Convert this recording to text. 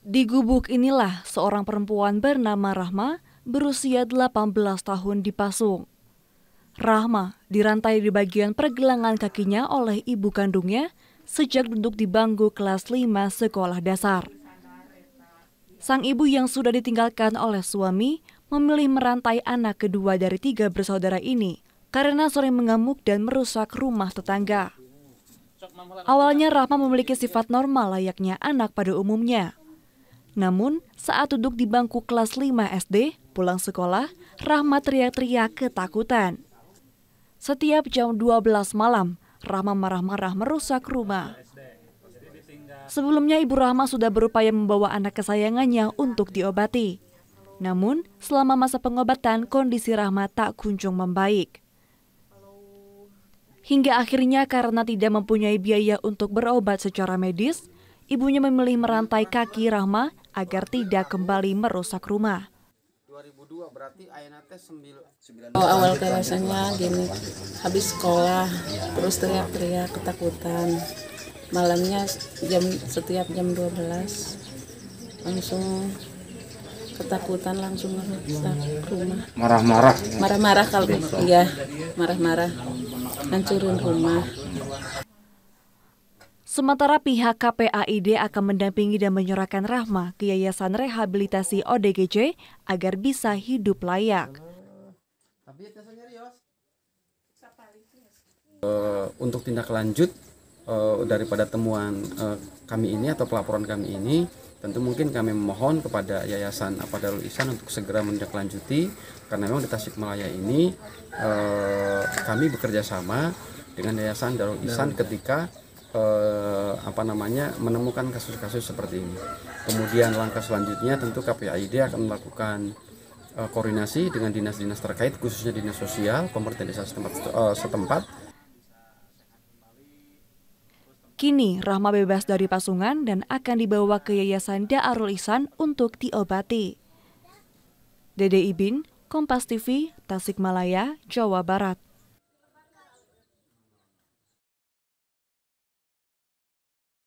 Di gubuk inilah seorang perempuan bernama Rahma berusia 18 tahun dipasung. Rahma dirantai di bagian pergelangan kakinya oleh ibu kandungnya sejak duduk di bangku kelas 5 sekolah dasar. Sang ibu yang sudah ditinggalkan oleh suami memilih merantai anak kedua dari tiga bersaudara ini karena sering mengamuk dan merusak rumah tetangga. Awalnya Rahma memiliki sifat normal layaknya anak pada umumnya. Namun, saat duduk di bangku kelas 5 SD, pulang sekolah, Rahma teriak-teriak ketakutan. Setiap jam 12 malam, Rahma marah-marah merusak rumah. Sebelumnya Ibu Rahma sudah berupaya membawa anak kesayangannya untuk diobati. Namun, selama masa pengobatan, kondisi Rahma tak kunjung membaik. Hingga akhirnya karena tidak mempunyai biaya untuk berobat secara medis, ibunya memilih merantai kaki Rahma agar tidak kembali merusak rumah. 2002 berarti Ainate 9 oh, awal kerasannya gini habis sekolah terus teriak-teriak ketakutan malamnya jam setiap jam 12 langsung ketakutan langsung merusak rumah marah-marah marah-marah kalau iya marah-marah hancurin rumah Sementara pihak KPAID akan mendampingi dan menyerahkan Rahma ke Yayasan Rehabilitasi ODGJ agar bisa hidup layak. Uh, untuk tindak lanjut uh, daripada temuan uh, kami ini atau pelaporan kami ini, tentu mungkin kami memohon kepada Yayasan apa Darul Ihsan untuk segera menindaklanjuti karena memang di Tasikmalaya ini uh, kami bekerja sama dengan Yayasan Darul Ihsan ketika eh, apa namanya menemukan kasus-kasus seperti ini. Kemudian langkah selanjutnya tentu KPAID akan melakukan eh, koordinasi dengan dinas-dinas terkait khususnya dinas sosial pemerintah desa setempat, eh, setempat. Kini Rahma bebas dari pasungan dan akan dibawa ke Yayasan Da'arul Ihsan untuk diobati. Dede Ibin, Kompas TV, Tasikmalaya, Jawa Barat.